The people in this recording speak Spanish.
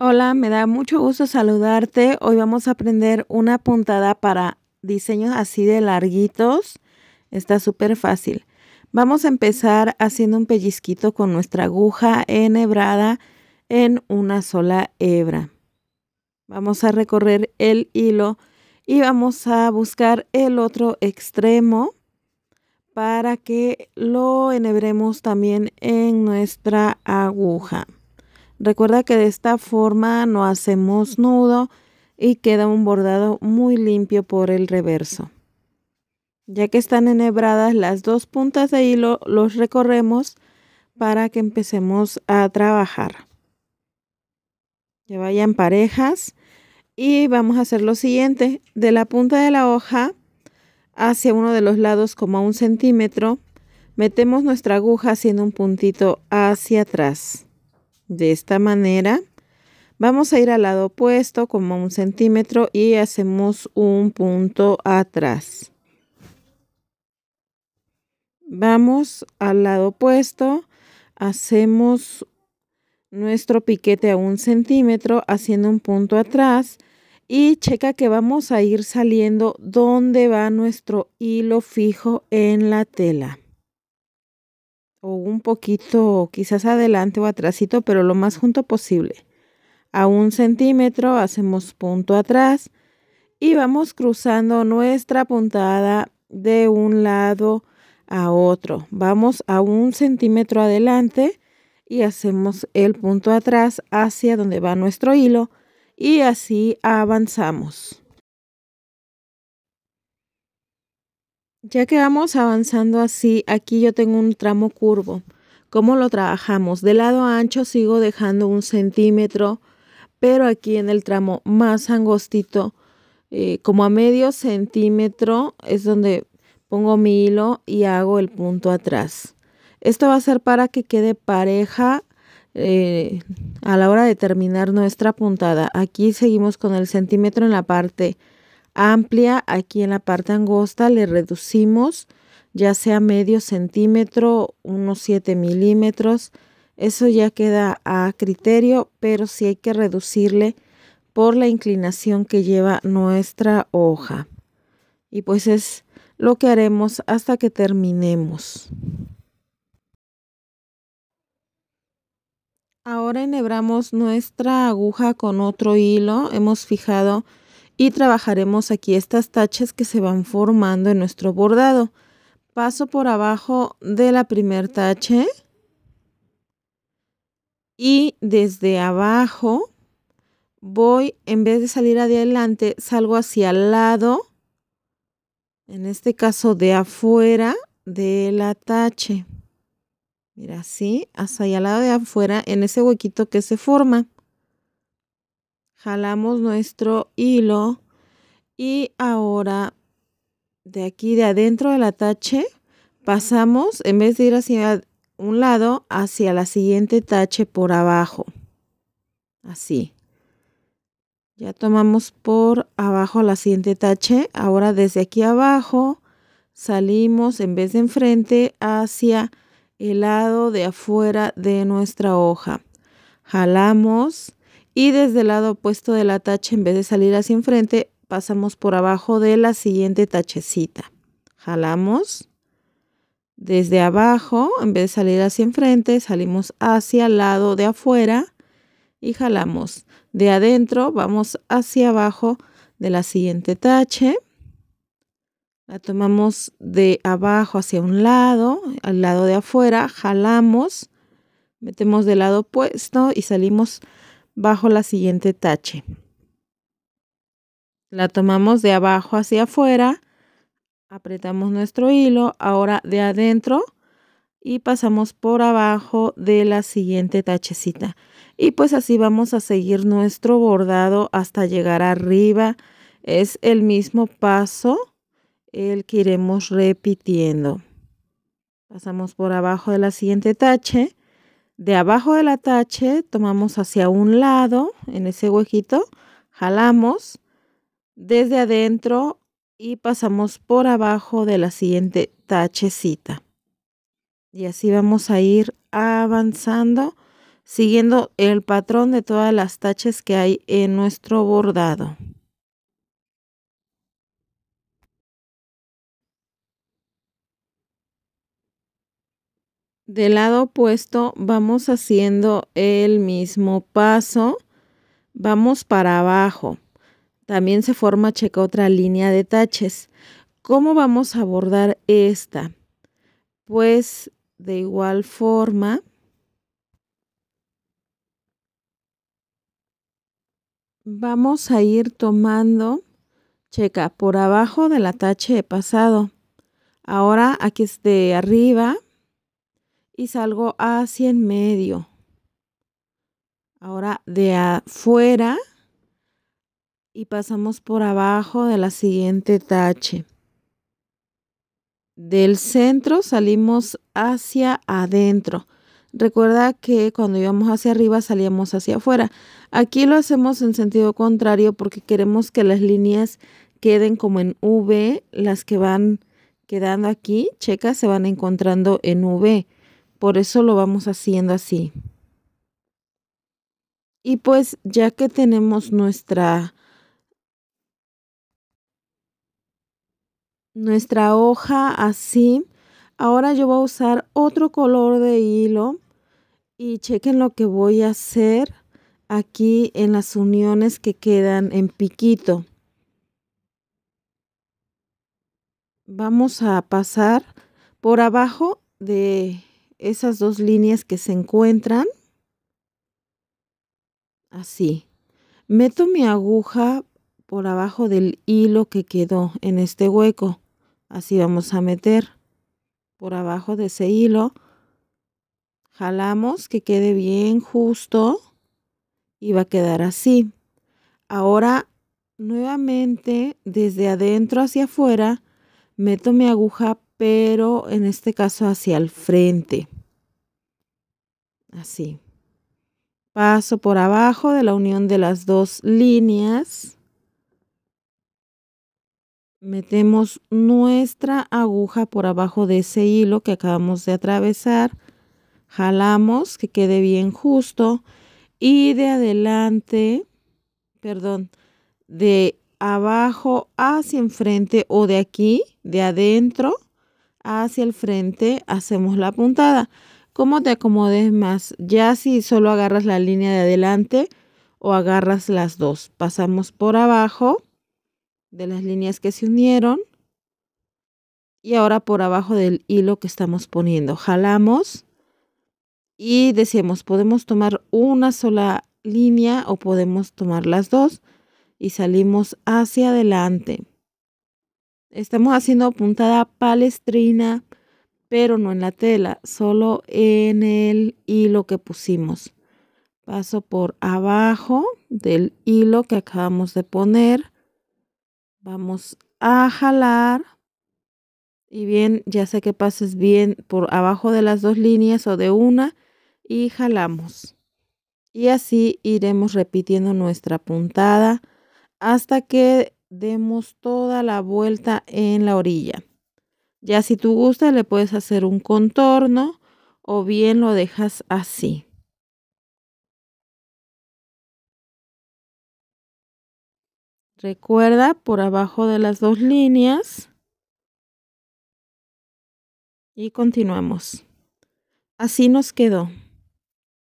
Hola, me da mucho gusto saludarte. Hoy vamos a aprender una puntada para diseños así de larguitos. Está súper fácil. Vamos a empezar haciendo un pellizquito con nuestra aguja enhebrada en una sola hebra. Vamos a recorrer el hilo y vamos a buscar el otro extremo para que lo enhebremos también en nuestra aguja. Recuerda que de esta forma no hacemos nudo y queda un bordado muy limpio por el reverso. Ya que están enhebradas las dos puntas de hilo, los recorremos para que empecemos a trabajar. Ya vayan parejas y vamos a hacer lo siguiente. De la punta de la hoja hacia uno de los lados como a un centímetro, metemos nuestra aguja haciendo un puntito hacia atrás. De esta manera vamos a ir al lado opuesto como un centímetro y hacemos un punto atrás. Vamos al lado opuesto, hacemos nuestro piquete a un centímetro haciendo un punto atrás y checa que vamos a ir saliendo donde va nuestro hilo fijo en la tela o un poquito, quizás adelante o atrásito, pero lo más junto posible. A un centímetro hacemos punto atrás y vamos cruzando nuestra puntada de un lado a otro. Vamos a un centímetro adelante y hacemos el punto atrás hacia donde va nuestro hilo y así avanzamos. Ya que vamos avanzando así, aquí yo tengo un tramo curvo. ¿Cómo lo trabajamos? De lado ancho sigo dejando un centímetro, pero aquí en el tramo más angostito, eh, como a medio centímetro, es donde pongo mi hilo y hago el punto atrás. Esto va a ser para que quede pareja eh, a la hora de terminar nuestra puntada. Aquí seguimos con el centímetro en la parte amplia, aquí en la parte angosta le reducimos ya sea medio centímetro, unos 7 milímetros, eso ya queda a criterio, pero si hay que reducirle por la inclinación que lleva nuestra hoja. Y pues es lo que haremos hasta que terminemos. Ahora enhebramos nuestra aguja con otro hilo, hemos fijado y trabajaremos aquí estas tachas que se van formando en nuestro bordado. Paso por abajo de la primer tache y desde abajo voy, en vez de salir adelante, salgo hacia el lado, en este caso de afuera de la tache. Mira así, hacia al lado de afuera en ese huequito que se forma jalamos nuestro hilo y ahora de aquí de adentro del tache pasamos en vez de ir hacia un lado hacia la siguiente tache por abajo así ya tomamos por abajo la siguiente tache ahora desde aquí abajo salimos en vez de enfrente hacia el lado de afuera de nuestra hoja jalamos y desde el lado opuesto de la tache, en vez de salir hacia enfrente, pasamos por abajo de la siguiente tachecita. Jalamos desde abajo, en vez de salir hacia enfrente, salimos hacia el lado de afuera y jalamos. De adentro vamos hacia abajo de la siguiente tache. La tomamos de abajo hacia un lado, al lado de afuera, jalamos, metemos del lado opuesto y salimos bajo la siguiente tache. La tomamos de abajo hacia afuera, apretamos nuestro hilo, ahora de adentro y pasamos por abajo de la siguiente tachecita. Y pues así vamos a seguir nuestro bordado hasta llegar arriba. Es el mismo paso el que iremos repitiendo. Pasamos por abajo de la siguiente tache de abajo del atache tomamos hacia un lado, en ese huequito, jalamos desde adentro y pasamos por abajo de la siguiente tachecita. Y así vamos a ir avanzando siguiendo el patrón de todas las taches que hay en nuestro bordado. Del lado opuesto vamos haciendo el mismo paso, vamos para abajo. También se forma, checa otra línea de taches. ¿Cómo vamos a abordar esta? Pues de igual forma, vamos a ir tomando, checa, por abajo del de pasado. Ahora aquí es de arriba y salgo hacia en medio. Ahora de afuera y pasamos por abajo de la siguiente tache. Del centro salimos hacia adentro. Recuerda que cuando íbamos hacia arriba salíamos hacia afuera. Aquí lo hacemos en sentido contrario porque queremos que las líneas queden como en V, las que van quedando aquí, checas, se van encontrando en V. Por eso lo vamos haciendo así. Y pues ya que tenemos nuestra nuestra hoja así, ahora yo voy a usar otro color de hilo y chequen lo que voy a hacer aquí en las uniones que quedan en piquito. Vamos a pasar por abajo de esas dos líneas que se encuentran. Así. Meto mi aguja por abajo del hilo que quedó en este hueco. Así vamos a meter por abajo de ese hilo. Jalamos que quede bien justo y va a quedar así. Ahora nuevamente desde adentro hacia afuera meto mi aguja pero en este caso hacia el frente. Así. Paso por abajo de la unión de las dos líneas. Metemos nuestra aguja por abajo de ese hilo que acabamos de atravesar. Jalamos que quede bien justo. Y de adelante, perdón, de abajo hacia enfrente o de aquí, de adentro hacia el frente, hacemos la puntada. Como te acomodes más, ya si solo agarras la línea de adelante o agarras las dos, pasamos por abajo de las líneas que se unieron y ahora por abajo del hilo que estamos poniendo. Jalamos y decimos, podemos tomar una sola línea o podemos tomar las dos y salimos hacia adelante estamos haciendo puntada palestrina, pero no en la tela, solo en el hilo que pusimos. Paso por abajo del hilo que acabamos de poner. Vamos a jalar. Y bien, ya sé que pases bien por abajo de las dos líneas o de una y jalamos. Y así iremos repitiendo nuestra puntada hasta que demos toda la vuelta en la orilla. Ya si tú gusta le puedes hacer un contorno o bien lo dejas así. Recuerda por abajo de las dos líneas y continuamos. Así nos quedó.